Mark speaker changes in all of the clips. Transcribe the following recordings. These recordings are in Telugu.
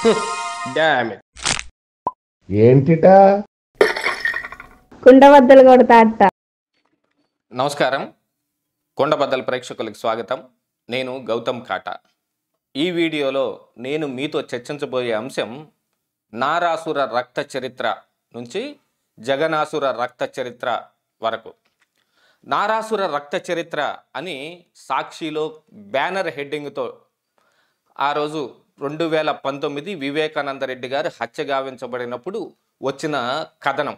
Speaker 1: ఏంటిటా కుండబద్దలు కొడతా నమస్కారం కొండబద్దల ప్రేక్షకులకు స్వాగతం నేను గౌతమ్ కాటా ఈ వీడియోలో నేను మీతో చర్చించబోయే అంశం నారాసుర రక్త చరిత్ర నుంచి జగనాసుర రక్త చరిత్ర వరకు నారాసుర రక్త చరిత్ర అని సాక్షిలో బ్యానర్ హెడ్డింగ్తో ఆ రోజు రెండు వేల పంతొమ్మిది వివేకానందరెడ్డి గారు హత్య గావించబడినప్పుడు వచ్చిన కథనం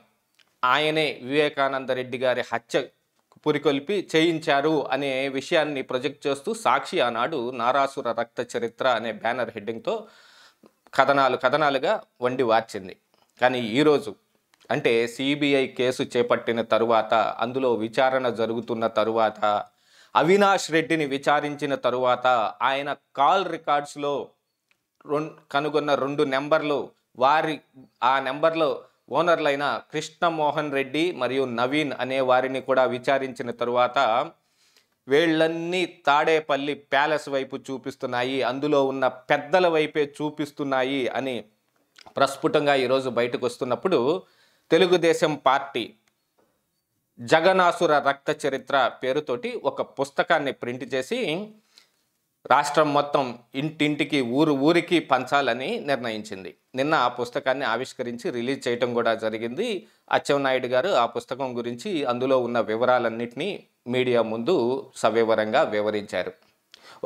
Speaker 1: ఆయనే వివేకానందరెడ్డి గారి హత్య పురికొల్పి చేయించారు అనే విషయాన్ని ప్రొజెక్ట్ చేస్తూ సాక్షి ఆనాడు నారాసుర రక్త చరిత్ర అనే బ్యానర్ హెడ్డింగ్తో కథనాలు కథనాలుగా వండి వార్చింది కానీ ఈరోజు అంటే సిబిఐ కేసు చేపట్టిన తరువాత అందులో విచారణ జరుగుతున్న తరువాత అవినాష్ రెడ్డిని విచారించిన తరువాత ఆయన కాల్ రికార్డ్స్లో కనుగొన్న రెండు నెంబర్లు వారి ఆ నెంబర్లో ఓనర్లైన కృష్ణమోహన్ రెడ్డి మరియు నవీన్ అనే వారిని కూడా విచారించిన తరువాత వేళ్ళన్నీ తాడేపల్లి ప్యాలెస్ వైపు చూపిస్తున్నాయి అందులో ఉన్న పెద్దల వైపే చూపిస్తున్నాయి అని ప్రస్ఫుటంగా ఈరోజు బయటకు వస్తున్నప్పుడు తెలుగుదేశం పార్టీ జగనాసుర రక్త చరిత్ర పేరుతోటి ఒక పుస్తకాన్ని ప్రింట్ చేసి రాష్ట్రం మొత్తం ఇంటింటికి ఊరు ఊరికి పంచాలని నిర్ణయించింది నిన్న ఆ పుస్తకాన్ని ఆవిష్కరించి రిలీజ్ చేయటం కూడా జరిగింది అచ్చెన్నాయుడు గారు ఆ పుస్తకం గురించి అందులో ఉన్న వివరాలన్నింటినీ మీడియా ముందు సవివరంగా వివరించారు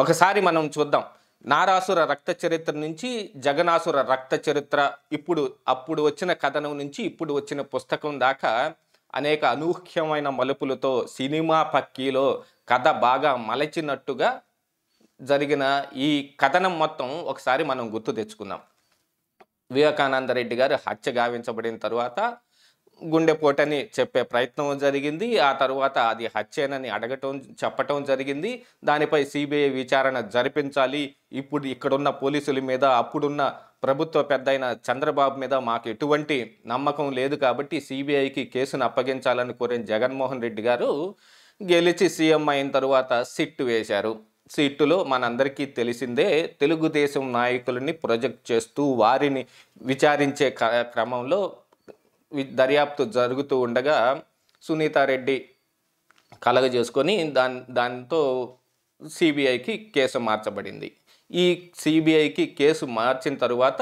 Speaker 1: ఒకసారి మనం చూద్దాం నారాసుర రక్త చరిత్ర నుంచి జగనాసుర రక్త చరిత్ర ఇప్పుడు అప్పుడు వచ్చిన కథనం నుంచి ఇప్పుడు వచ్చిన పుస్తకం దాకా అనేక అనూహ్యమైన మలుపులతో సినిమా పక్కీలో కథ బాగా మలచినట్టుగా జరిగిన ఈ కథనం మొత్తం ఒకసారి మనం గుర్తు తెచ్చుకుందాం వివేకానంద రెడ్డి గారు హత్య గావించబడిన తర్వాత గుండెపోటని చెప్పే ప్రయత్నం జరిగింది ఆ తర్వాత అది హత్యేనని అడగటం చెప్పటం జరిగింది దానిపై సిబిఐ విచారణ జరిపించాలి ఇప్పుడు ఇక్కడున్న పోలీసుల మీద అప్పుడున్న ప్రభుత్వ పెద్దయిన చంద్రబాబు మీద మాకు ఎటువంటి నమ్మకం లేదు కాబట్టి సిబిఐకి కేసును అప్పగించాలని కోరిన జగన్మోహన్ రెడ్డి గారు గెలిచి సీఎం అయిన తర్వాత సిట్ వేశారు సీటులో మనందరికీ తెలిసిందే తెలుగుదేశం నాయకులని ప్రొజెక్ట్ చేస్తూ వారిని విచారించే క్రమంలో దర్యాప్తు జరుగుతూ ఉండగా సునీతారెడ్డి కలగజేసుకొని దా దాంతో సిబిఐకి కేసు మార్చబడింది ఈ సిబిఐకి కేసు మార్చిన తరువాత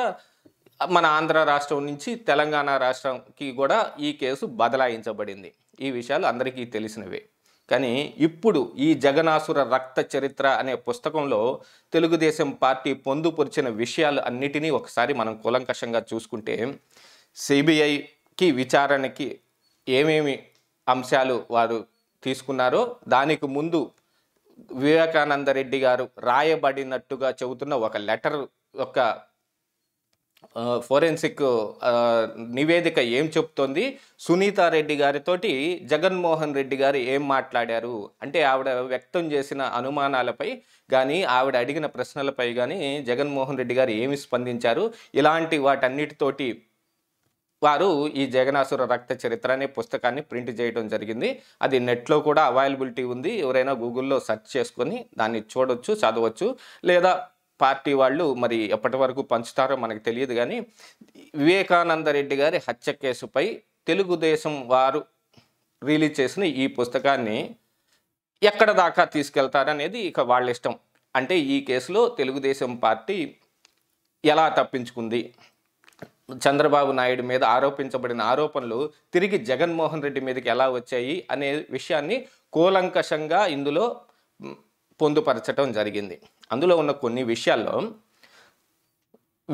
Speaker 1: మన ఆంధ్ర రాష్ట్రం నుంచి తెలంగాణ రాష్ట్రంకి కూడా ఈ కేసు బదలాయించబడింది ఈ విషయాలు అందరికీ తెలిసినవే కానీ ఇప్పుడు ఈ జగనాసుర రక్త చరిత్ర అనే పుస్తకంలో తెలుగుదేశం పార్టీ పొందుపరిచిన విషయాలు అన్నిటినీ ఒకసారి మనం కూలంకషంగా చూసుకుంటే సిబిఐకి విచారణకి ఏమేమి అంశాలు వారు తీసుకున్నారో దానికి ముందు వివేకానంద రెడ్డి గారు రాయబడినట్టుగా చెబుతున్న ఒక లెటర్ యొక్క ఫోరెన్సిక్ నివేదిక ఏం చెప్తోంది సునీతారెడ్డి గారితోటి జగన్మోహన్ రెడ్డి గారు ఏం మాట్లాడారు అంటే ఆవిడ వ్యక్తం చేసిన అనుమానాలపై కానీ ఆవిడ అడిగిన ప్రశ్నలపై కానీ జగన్మోహన్ రెడ్డి గారు ఏమి స్పందించారు ఇలాంటి వాటన్నిటితోటి వారు ఈ జగనాసుర రక్త చరిత్ర అనే పుస్తకాన్ని ప్రింట్ చేయడం జరిగింది అది నెట్లో కూడా అవైలబిలిటీ ఉంది ఎవరైనా గూగుల్లో సెర్చ్ చేసుకొని దాన్ని చూడవచ్చు చదవచ్చు లేదా పార్టీ వాళ్ళు మరి ఎప్పటి వరకు పంచుతారో మనకు తెలియదు కానీ వివేకానంద రెడ్డి గారి హత్య కేసుపై తెలుగుదేశం వారు రిలీజ్ చేసిన ఈ పుస్తకాన్ని ఎక్కడ దాకా తీసుకెళ్తారనేది ఇక వాళ్ళ ఇష్టం అంటే ఈ కేసులో తెలుగుదేశం పార్టీ ఎలా తప్పించుకుంది చంద్రబాబు నాయుడు మీద ఆరోపించబడిన ఆరోపణలు తిరిగి జగన్మోహన్ రెడ్డి మీదకి ఎలా వచ్చాయి అనే విషయాన్ని కూలంకషంగా ఇందులో పొందుపరచడం జరిగింది అందులో ఉన్న కొన్ని విషయాల్లో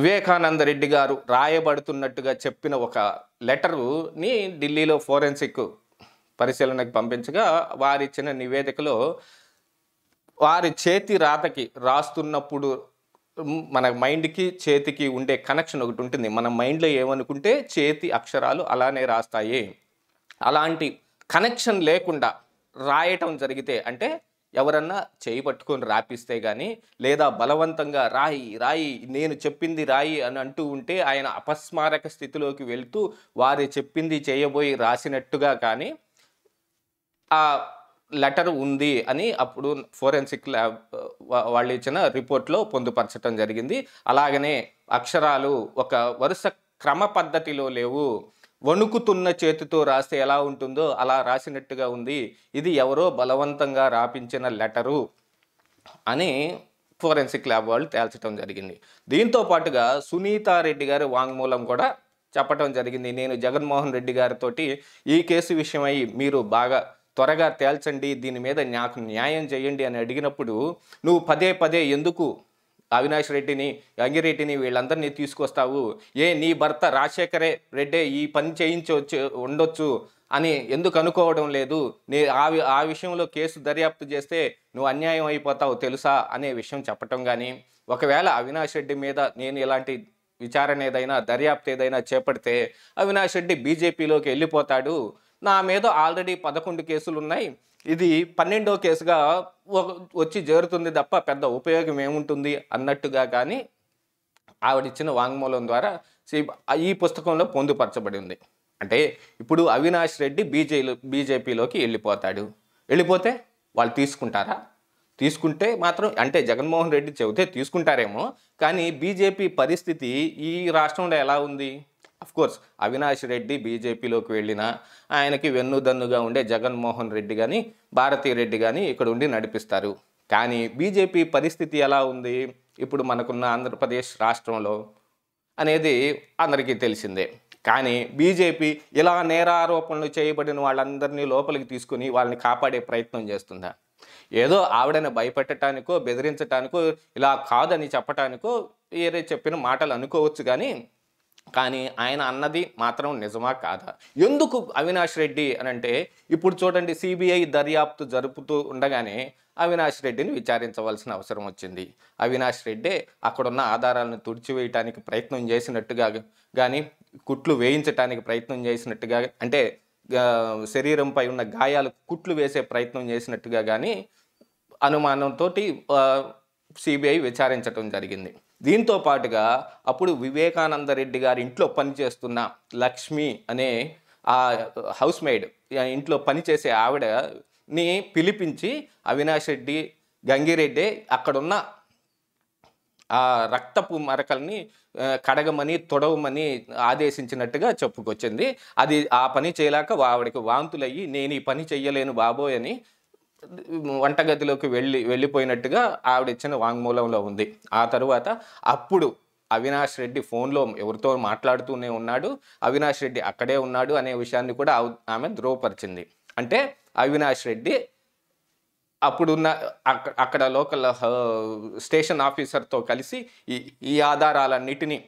Speaker 1: వివేకానంద రెడ్డి గారు రాయబడుతున్నట్టుగా చెప్పిన ఒక లెటర్ని ఢిల్లీలో ఫోరెన్సిక్ పరిశీలనకు పంపించగా వారిచ్చిన నివేదికలో వారి చేతి రాతకి రాస్తున్నప్పుడు మన మైండ్కి చేతికి ఉండే కనెక్షన్ ఒకటి ఉంటుంది మన మైండ్లో ఏమనుకుంటే చేతి అక్షరాలు అలానే రాస్తాయి అలాంటి కనెక్షన్ లేకుండా రాయటం జరిగితే అంటే ఎవరన్నా చేయి పట్టుకొని రాపిస్తే కానీ లేదా బలవంతంగా రాయి రాయి నేను చెప్పింది రాయి అని అంటూ ఉంటే ఆయన అపస్మారక స్థితిలోకి వెళ్తూ వారు చెప్పింది చేయబోయి రాసినట్టుగా కానీ ఆ లెటర్ ఉంది అని అప్పుడు ఫోరెన్సిక్ ల్యాబ్ వాళ్ళు ఇచ్చిన రిపోర్ట్లో పొందుపరచడం జరిగింది అలాగనే అక్షరాలు ఒక వరుస క్రమ పద్ధతిలో లేవు వణుకుతున్న చేతితో రాస్తే ఎలా ఉంటుందో అలా రాసినట్టుగా ఉంది ఇది ఎవరో బలవంతంగా రాపించిన లెటరు అని ఫోరెన్సిక్ ల్యాబ్ వాళ్ళు తేల్చడం జరిగింది దీంతో పాటుగా సునీతారెడ్డి గారి వాంగ్మూలం కూడా చెప్పటం జరిగింది నేను జగన్మోహన్ రెడ్డి గారితోటి ఈ కేసు విషయమై మీరు బాగా త్వరగా తేల్చండి దీని మీద నాకు న్యాయం చేయండి అని అడిగినప్పుడు నువ్వు పదే పదే ఎందుకు అవినాష్ రెడ్డిని అంగిరెడ్డిని వీళ్ళందరినీ తీసుకొస్తావు ఏ నీ భర్త రాజశేఖరే రెడ్డే ఈ పని చేయించవచ్చు ఉండొచ్చు అని ఎందుకు అనుకోవడం లేదు నీ ఆవి ఆ విషయంలో కేసు దర్యాప్తు చేస్తే నువ్వు అన్యాయం అయిపోతావు తెలుసా అనే విషయం చెప్పటం కానీ ఒకవేళ అవినాష్ రెడ్డి మీద నేను ఇలాంటి విచారణ ఏదైనా దర్యాప్తు ఏదైనా చేపడితే అవినాష్ రెడ్డి బీజేపీలోకి వెళ్ళిపోతాడు నా మీద ఆల్రెడీ పదకొండు కేసులు ఉన్నాయి ఇది పన్నెండో కేసుగా వచ్చి చేరుతుంది తప్ప పెద్ద ఉపయోగం ఏముంటుంది అన్నట్టుగా కానీ ఆవిడిచ్చిన వాంగ్మూలం ద్వారా ఈ పుస్తకంలో పొందుపరచబడింది అంటే ఇప్పుడు అవినాష్ రెడ్డి బీజేలో బీజేపీలోకి వెళ్ళిపోతాడు వెళ్ళిపోతే వాళ్ళు తీసుకుంటారా తీసుకుంటే మాత్రం అంటే జగన్మోహన్ రెడ్డి చెబితే తీసుకుంటారేమో కానీ బీజేపీ పరిస్థితి ఈ రాష్ట్రంలో ఎలా ఉంది కోర్స్ అవినాష్ రెడ్డి బీజేపీలోకి వెళ్ళిన ఆయనకి వెన్నుదన్నుగా ఉండే జగన్మోహన్ రెడ్డి కానీ భారతీ రెడ్డి కానీ ఇక్కడ ఉండి నడిపిస్తారు కానీ బీజేపీ పరిస్థితి ఎలా ఉంది ఇప్పుడు మనకున్న ఆంధ్రప్రదేశ్ రాష్ట్రంలో అనేది అందరికీ తెలిసిందే కానీ బీజేపీ ఇలా నేరారోపణలు చేయబడిన వాళ్ళందరినీ లోపలికి తీసుకుని వాళ్ళని కాపాడే ప్రయత్నం చేస్తుందా ఏదో ఆవిడని భయపెట్టడానికో బెదిరించడానికో ఇలా కాదని చెప్పటానికో వేరే చెప్పిన మాటలు అనుకోవచ్చు కానీ కానీ ఆయన అన్నది మాత్రం నిజమా కాదా ఎందుకు అవినాష్ రెడ్డి అని అంటే ఇప్పుడు చూడండి సిబిఐ దర్యాప్తు జరుపుతూ ఉండగానే అవినాష్ రెడ్డిని విచారించవలసిన అవసరం వచ్చింది అవినాష్ రెడ్డి అక్కడున్న ఆధారాలను తుడిచివేయటానికి ప్రయత్నం చేసినట్టుగా కానీ కుట్లు వేయించటానికి ప్రయత్నం చేసినట్టుగా అంటే శరీరంపై ఉన్న గాయాలు కుట్లు వేసే ప్రయత్నం చేసినట్టుగా కానీ అనుమానంతో సిబిఐ విచారించటం జరిగింది దీంతో పాటుగా అప్పుడు వివేకానంద రెడ్డి గారి ఇంట్లో పనిచేస్తున్న లక్ష్మి అనే ఆ హౌస్ మేడ్ ఇంట్లో పనిచేసే ఆవిడని పిలిపించి అవినాష్ రెడ్డి గంగిరెడ్డి అక్కడున్న ఆ రక్తపు మరకల్ని కడగమని తొడవమని ఆదేశించినట్టుగా చెప్పుకొచ్చింది అది ఆ పని చేయలేక ఆవిడకి వాంతులయ్యి నేను ఈ పని చెయ్యలేను బాబోయ్ అని వంటగదిలోకి వెళ్ళి వెళ్ళిపోయినట్టుగా ఆవిడ ఇచ్చిన వాంగ్మూలంలో ఉంది ఆ తరువాత అప్పుడు అవినాష్ రెడ్డి ఫోన్లో ఎవరితో మాట్లాడుతూనే ఉన్నాడు అవినాష్ రెడ్డి అక్కడే ఉన్నాడు అనే విషయాన్ని కూడా ఆమె ధృవపరిచింది అంటే అవినాష్ రెడ్డి అప్పుడున్న అక్కడ లోకల్ స్టేషన్ ఆఫీసర్తో కలిసి ఈ ఆధారాలన్నిటినీ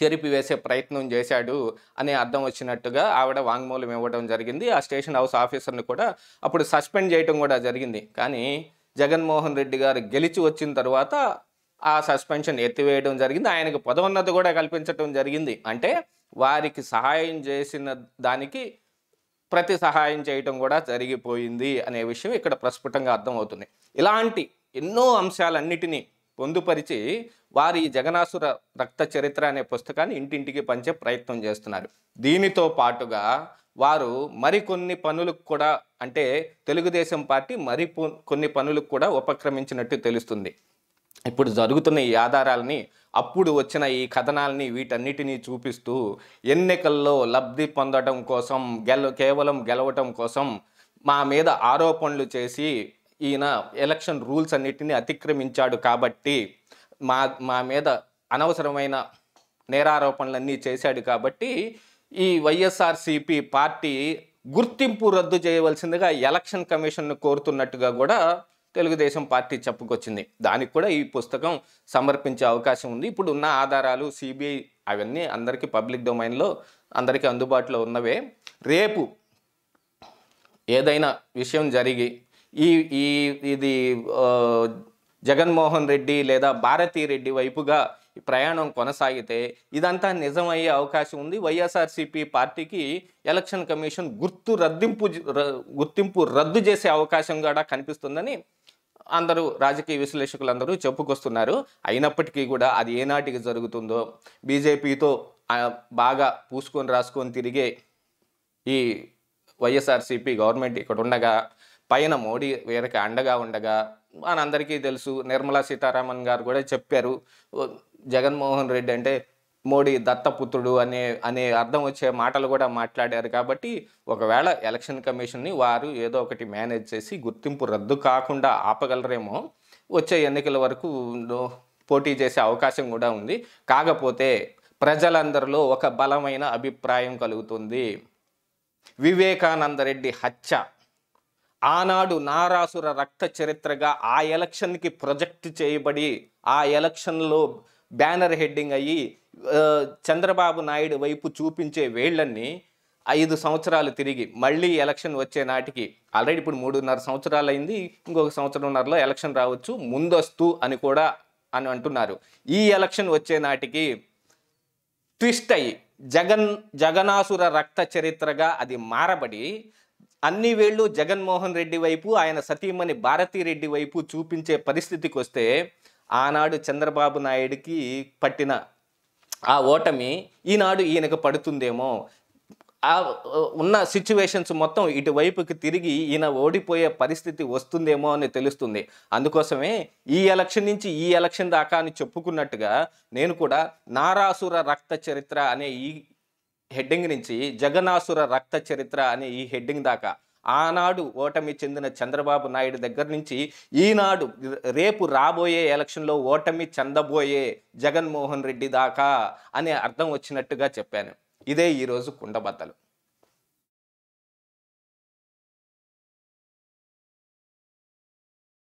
Speaker 1: చెరిపివేసే ప్రయత్నం చేశాడు అనే అర్థం వచ్చినట్టుగా ఆవిడ వాంగ్మూలం ఇవ్వడం జరిగింది ఆ స్టేషన్ హౌస్ ఆఫీసర్ని కూడా అప్పుడు సస్పెండ్ చేయటం కూడా జరిగింది కానీ జగన్మోహన్ రెడ్డి గారు గెలిచి వచ్చిన తర్వాత ఆ సస్పెన్షన్ ఎత్తివేయడం జరిగింది ఆయనకు పదోన్నతి కూడా కల్పించడం జరిగింది అంటే వారికి సహాయం చేసిన దానికి ప్రతి సహాయం చేయటం కూడా జరిగిపోయింది అనే విషయం ఇక్కడ ప్రస్ఫుటంగా అర్థమవుతుంది ఇలాంటి ఎన్నో అంశాలన్నిటినీ పొందుపరిచి వారి జగనాసుర రక్త చరిత్ర అనే పుస్తకాన్ని ఇంటింటికి పంచే ప్రయత్నం చేస్తున్నారు దీనితో పాటుగా వారు మరికొన్ని పనులకు కూడా అంటే తెలుగుదేశం పార్టీ మరి కొన్ని పనులకు కూడా ఉపక్రమించినట్టు తెలుస్తుంది ఇప్పుడు జరుగుతున్న ఈ ఆధారాలని అప్పుడు వచ్చిన ఈ కథనాల్ని వీటన్నిటినీ చూపిస్తూ ఎన్నికల్లో లబ్ధి పొందడం కోసం గెల కేవలం గెలవటం కోసం మా మీద ఆరోపణలు చేసి ఈయన ఎలక్షన్ రూల్స్ అన్నిటిని అతిక్రమించాడు కాబట్టి మా మా మీద అనవసరమైన నేరారోపణలన్నీ చేశాడు కాబట్టి ఈ వైఎస్ఆర్సిపి పార్టీ గుర్తింపు రద్దు చేయవలసిందిగా ఎలక్షన్ కమిషన్ను కోరుతున్నట్టుగా కూడా తెలుగుదేశం పార్టీ చెప్పుకొచ్చింది దానికి కూడా ఈ పుస్తకం సమర్పించే అవకాశం ఉంది ఇప్పుడు ఉన్న ఆధారాలు సిబిఐ అవన్నీ అందరికీ పబ్లిక్ డొమైన్లో అందరికీ అందుబాటులో ఉన్నవే రేపు ఏదైనా విషయం జరిగి ఈ ఈ ఇది జగన్మోహన్ రెడ్డి లేదా భారతీ రెడ్డి వైపుగా ప్రయాణం కొనసాగితే ఇదంతా నిజమయ్యే అవకాశం ఉంది వైఎస్ఆర్సీపీ పార్టీకి ఎలక్షన్ కమిషన్ గుర్తు రద్దింపు గుర్తింపు రద్దు చేసే అవకాశం కూడా కనిపిస్తుందని అందరూ రాజకీయ విశ్లేషకులందరూ చెప్పుకొస్తున్నారు అయినప్పటికీ కూడా అది ఏనాటికి జరుగుతుందో బీజేపీతో బాగా పూసుకొని రాసుకొని తిరిగే ఈ వైఎస్ఆర్సీపీ గవర్నమెంట్ ఇక్కడ ఉండగా పైన మోడీ వీరికి అండగా ఉండగా మనందరికీ తెలుసు నిర్మలా సీతారామన్ గారు కూడా చెప్పారు జగన్మోహన్ రెడ్డి అంటే మోడీ దత్తపుత్రుడు అనే అనే అర్థం వచ్చే మాటలు కూడా మాట్లాడారు కాబట్టి ఒకవేళ ఎలక్షన్ కమిషన్ని వారు ఏదో ఒకటి మేనేజ్ చేసి గుర్తింపు రద్దు కాకుండా ఆపగలరేమో వచ్చే ఎన్నికల వరకు పోటీ చేసే అవకాశం కూడా ఉంది కాకపోతే ప్రజలందరిలో ఒక బలమైన అభిప్రాయం కలుగుతుంది వివేకానందరెడ్డి హత్య ఆనాడు నారాసుర రక్త చరిత్రగా ఆ ఎలక్షన్కి ప్రొజెక్ట్ చేయబడి ఆ ఎలక్షన్లో బ్యానర్ హెడ్డింగ్ అయ్యి చంద్రబాబు నాయుడు వైపు చూపించే వేళ్ళన్నీ ఐదు సంవత్సరాలు తిరిగి మళ్ళీ ఎలక్షన్ వచ్చే నాటికి ఆల్రెడీ ఇప్పుడు మూడున్నర సంవత్సరాలు అయింది ఇంకొక సంవత్సరంన్నరలో ఎలక్షన్ రావచ్చు ముందస్తు అని కూడా అని అంటున్నారు ఈ ఎలక్షన్ వచ్చే నాటికి ట్విస్ట్ అయ్యి జగన్ జగనాసుర రక్త చరిత్రగా అది మారబడి అన్ని వేళ్ళు జగన్మోహన్ రెడ్డి వైపు ఆయన సతీమణి భారతీరెడ్డి వైపు చూపించే పరిస్థితికి వస్తే ఆనాడు చంద్రబాబు నాయుడికి పట్టిన ఆ ఓటమి ఈనాడు ఈయనకు పడుతుందేమో ఆ ఉన్న సిచ్యువేషన్స్ మొత్తం ఇటువైపుకి తిరిగి ఈయన ఓడిపోయే పరిస్థితి వస్తుందేమో అని తెలుస్తుంది అందుకోసమే ఈ ఎలక్షన్ నుంచి ఈ ఎలక్షన్ దాకా అని చెప్పుకున్నట్టుగా నేను కూడా నారాసుర రక్త చరిత్ర అనే ఈ హెడ్డింగ్ నుంచి జగనాసుర రక్త చరిత్ర అనే ఈ హెడ్డింగ్ దాకా ఆనాడు ఓటమి చెందిన చంద్రబాబు నాయుడు దగ్గర నుంచి ఈనాడు రేపు రాబోయే ఎలక్షన్లో ఓటమి చెందబోయే జగన్మోహన్ రెడ్డి దాకా అనే అర్థం వచ్చినట్టుగా చెప్పాను ఇదే ఈరోజు కుండబద్దలు